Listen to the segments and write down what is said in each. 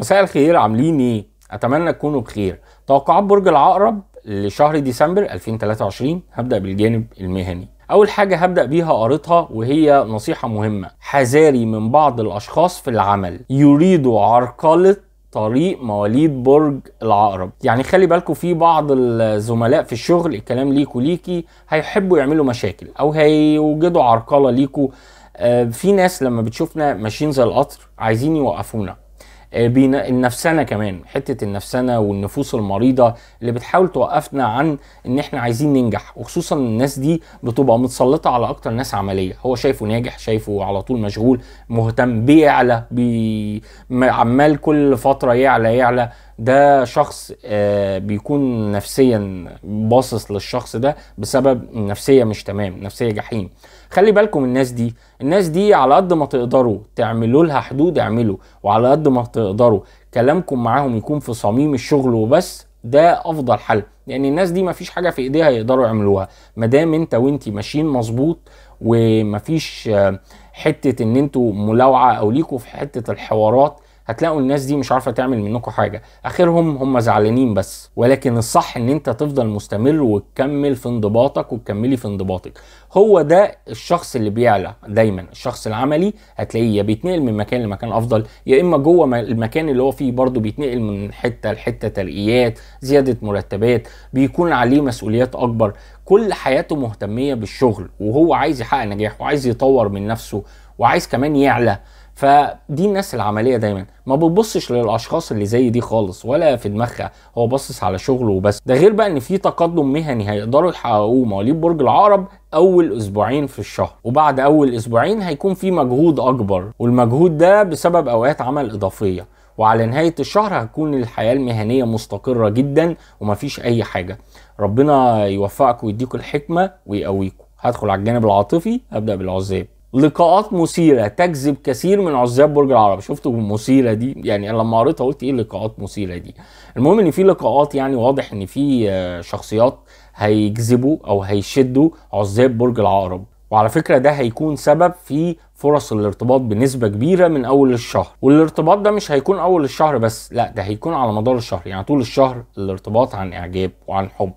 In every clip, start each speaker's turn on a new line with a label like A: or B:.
A: مساء الخير عاملين ايه؟ اتمنى تكونوا بخير. توقعات برج العقرب لشهر ديسمبر 2023 هبدا بالجانب المهني. اول حاجه هبدا بيها قريتها وهي نصيحه مهمه، حذاري من بعض الاشخاص في العمل يريدوا عرقله طريق مواليد برج العقرب يعني خلي بالكم في بعض الزملاء في الشغل الكلام ليكوا ليكي هيحبوا يعملوا مشاكل او هيوجدوا عرقله ليكوا آه، في ناس لما بتشوفنا ماشيين زي القطر عايزين يوقفونا آه، بينا النفسنه كمان حته النفسنه والنفوس المريضه اللي بتحاول توقفنا عن ان احنا عايزين ننجح وخصوصا الناس دي بتبقى متسلطه على اكتر ناس عمليه هو شايفه ناجح شايفه على طول مشغول مهتم بيعلى بي عمال كل فتره يعلى يعلى ده شخص آه، بيكون نفسيا باصص للشخص ده بسبب نفسيه مش تمام نفسيه جحيم خلي بالكم الناس دي الناس دي على قد ما تقدروا تعملوا لها حدود اعملوا وعلى قد ما تقدروا كلامكم معاهم يكون في صميم الشغل وبس ده افضل حل لان يعني الناس دي مفيش حاجه في ايديها يقدروا يعملوها ما دام انت وانت ماشيين مظبوط ومفيش آه، حته ان انتوا ملاوعه او ليكوا في حته الحوارات هتلاقوا الناس دي مش عارفه تعمل منكم حاجه اخرهم هم زعلانين بس ولكن الصح ان انت تفضل مستمر وتكمل في انضباطك وتكملي في انضباطك هو ده الشخص اللي بيعلى دايما الشخص العملي هتلاقيه يا بيتنقل من مكان لمكان افضل يا اما جوه المكان اللي هو فيه برضه بيتنقل من حته لحته ترقيات زياده مرتبات بيكون عليه مسؤوليات اكبر كل حياته مهتميه بالشغل وهو عايز يحقق نجاح وعايز يطور من نفسه وعايز كمان يعلى فدي الناس العمليه دايما ما بتبصش للاشخاص اللي زي دي خالص ولا في دماغها هو باصص على شغله وبس ده غير بقى ان في تقدم مهني هيقدروا يحققوه مواليد برج العقرب اول اسبوعين في الشهر وبعد اول اسبوعين هيكون في مجهود اكبر والمجهود ده بسبب اوقات عمل اضافيه وعلى نهايه الشهر هتكون الحياه المهنيه مستقره جدا ومفيش اي حاجه ربنا يوفقك ويديكوا الحكمه ويقويكوا هدخل على الجانب العاطفي هبدا بالعزاب لقاءات مثيرة تجذب كثير من عزاب برج العرب شفتوا مثيرة دي يعني لما قريتها قلت ايه لقاءات مثيرة دي المهم ان في لقاءات يعني واضح ان في آه، شخصيات هيجذبوا او هيشدوا عزاب برج العقرب وعلى فكرة ده هيكون سبب في فرص الارتباط بنسبة كبيرة من أول الشهر والارتباط ده مش هيكون أول الشهر بس لا ده هيكون على مدار الشهر يعني طول الشهر الارتباط عن إعجاب وعن حب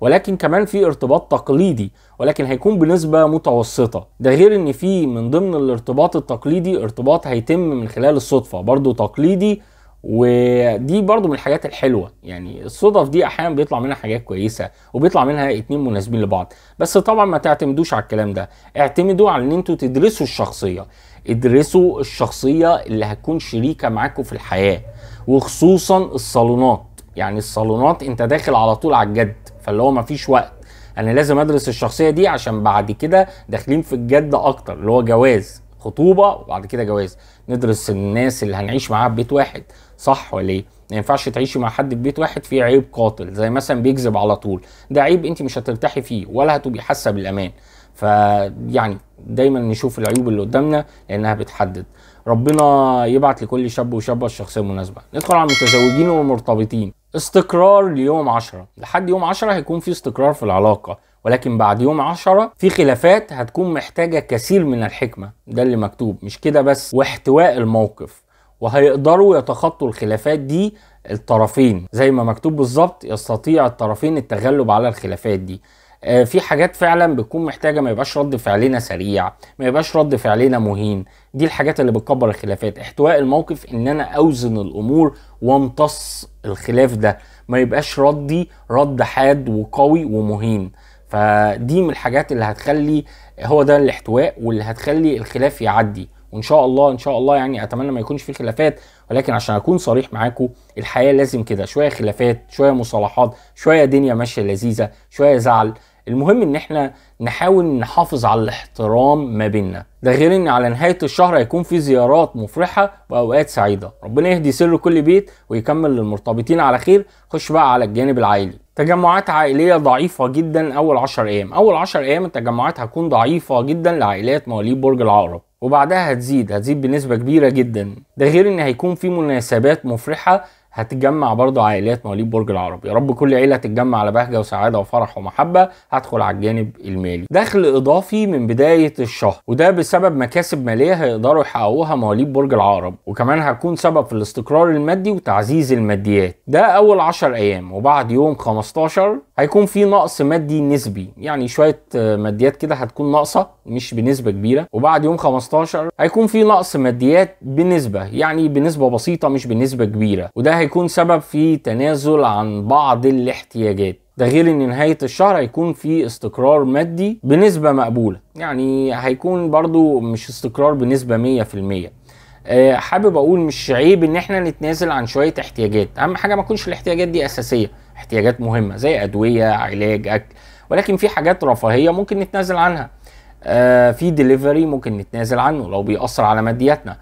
A: ولكن كمان في ارتباط تقليدي ولكن هيكون بنسبة متوسطة ده غير ان في من ضمن الارتباط التقليدي ارتباط هيتم من خلال الصدفة برضو تقليدي ودي برضو من الحاجات الحلوة يعني الصدف دي احيانا بيطلع منها حاجات كويسة وبيطلع منها اتنين مناسبين لبعض بس طبعا ما تعتمدوش على الكلام ده اعتمدوا على ان انتوا تدرسوا الشخصية ادرسوا الشخصية اللي هتكون شريكة معاكم في الحياة وخصوصا الصالونات يعني الصالونات انت داخل على طول على الجد فاللي هو مفيش وقت انا لازم ادرس الشخصيه دي عشان بعد كده داخلين في الجد اكتر اللي هو جواز خطوبه وبعد كده جواز ندرس الناس اللي هنعيش معاها في بيت واحد صح ولا ايه ما ينفعش تعيشي مع حد في بيت واحد فيه عيب قاتل زي مثلا بيكذب على طول ده عيب انت مش هترتاحي فيه ولا هتبقي حاسه بالامان فيعني دايما نشوف العيوب اللي قدامنا لانها بتحدد ربنا يبعت لكل شاب وشابه الشخصيه المناسبه ندخل على المتزوجين والمرتبطين استقرار ليوم 10 لحد يوم 10 هيكون في استقرار في العلاقه ولكن بعد يوم 10 في خلافات هتكون محتاجه كثير من الحكمه ده اللي مكتوب مش كده بس واحتواء الموقف وهيقدروا يتخطوا الخلافات دي الطرفين زي ما مكتوب بالظبط يستطيع الطرفين التغلب على الخلافات دي آه، في حاجات فعلا بتكون محتاجه ما يبقاش رد فعلنا سريع ما يبقاش رد فعلنا مهين دي الحاجات اللي بتكبر الخلافات احتواء الموقف ان انا اوزن الامور وامتص الخلاف ده ما يبقاش ردي رد حاد وقوي ومهين فدي من الحاجات اللي هتخلي هو ده الاحتواء واللي هتخلي الخلاف يعدي وان شاء الله ان شاء الله يعني اتمنى ما يكونش في خلافات ولكن عشان اكون صريح معاكم الحياه لازم كده شويه خلافات شويه مصالحات شويه دنيا ماشيه لذيذه شويه زعل المهم ان احنا نحاول نحافظ على الاحترام ما بيننا ده غير ان على نهايه الشهر هيكون في زيارات مفرحه واوقات سعيده ربنا يهدي سر كل بيت ويكمل للمرتبطين على خير خش بقى على الجانب العائلي تجمعات عائليه ضعيفه جدا اول 10 ايام اول 10 ايام التجمعات هتكون ضعيفه جدا لعائلات مواليد برج العقرب وبعدها هتزيد هتزيد بنسبة كبيرة جدا ده غير ان هيكون في مناسبات مفرحة هتتجمع برضه عائلات مواليد برج العرب يا رب كل عيله تتجمع على بهجه وسعاده وفرح ومحبه هدخل على الجانب المالي دخل اضافي من بدايه الشهر وده بسبب مكاسب ماليه هيقدروا يحققوها مواليد برج العرب وكمان هتكون سبب في الاستقرار المادي وتعزيز الماديات ده اول 10 ايام وبعد يوم 15 هيكون في نقص مادي نسبي يعني شويه ماديات كده هتكون ناقصه مش بنسبه كبيره وبعد يوم 15 هيكون في نقص ماديات بنسبه يعني بنسبه بسيطه مش بنسبه كبيره وده هيكون سبب في تنازل عن بعض الاحتياجات ده غير ان نهاية الشهر هيكون في استقرار مادي بنسبة مقبولة يعني هيكون برضو مش استقرار بنسبة 100% المية آه، حابب اقول مش عيب ان احنا نتنازل عن شوية احتياجات اهم حاجة ما تكونش الاحتياجات دي اساسية احتياجات مهمة زي ادوية علاج اكل ولكن في حاجات رفاهية ممكن نتنازل عنها آه، في ديليفري ممكن نتنازل عنه لو بيأثر على مادياتنا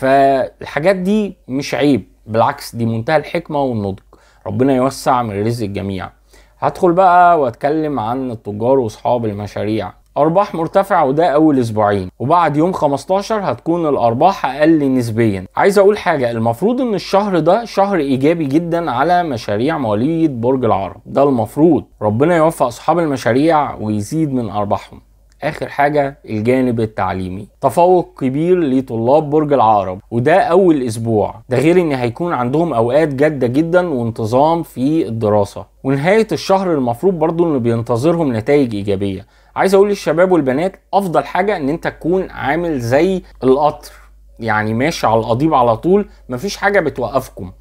A: فالحاجات دي مش عيب بالعكس دي منتهى الحكمه والنضج ربنا يوسع من رزق الجميع هدخل بقى واتكلم عن التجار واصحاب المشاريع ارباح مرتفعه وده اول اسبوعين وبعد يوم 15 هتكون الارباح اقل نسبيا عايز اقول حاجه المفروض ان الشهر ده شهر ايجابي جدا على مشاريع مواليد برج العرب ده المفروض ربنا يوفق اصحاب المشاريع ويزيد من ارباحهم اخر حاجه الجانب التعليمي تفوق كبير لطلاب برج العقرب وده اول اسبوع ده غير ان هيكون عندهم اوقات جاده جدا وانتظام في الدراسه ونهايه الشهر المفروض برضو انه بينتظرهم نتائج ايجابيه عايز اقول للشباب والبنات افضل حاجه ان انت تكون عامل زي القطر يعني ماشي على القضيب على طول مفيش حاجه بتوقفكم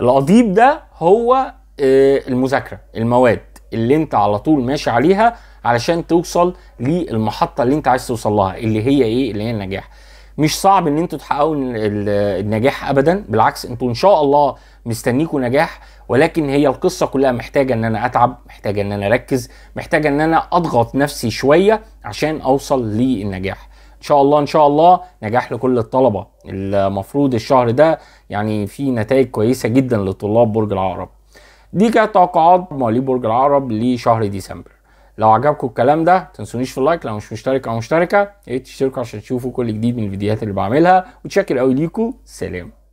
A: القضيب ده هو آه، المذاكره المواد اللي انت على طول ماشي عليها علشان توصل للمحطه اللي انت عايز توصل لها اللي هي ايه اللي هي النجاح مش صعب ان انتوا تحققوا النجاح ابدا بالعكس انتوا ان شاء الله مستنيكوا نجاح ولكن هي القصه كلها محتاجه ان انا اتعب محتاجه ان انا اركز محتاجه ان انا اضغط نفسي شويه عشان اوصل للنجاح ان شاء الله ان شاء الله نجاح لكل الطلبه المفروض الشهر ده يعني في نتائج كويسه جدا لطلاب برج العقرب دي كانت توقعات مواليد برج العقرب لشهر ديسمبر لو عجبكم الكلام ده تنسونيش في اللايك لو مش مشترك او مشتركه يا ريت تشتركوا عشان تشوفوا كل جديد من الفيديوهات اللي بعملها وتشكر قوي ليكم سلام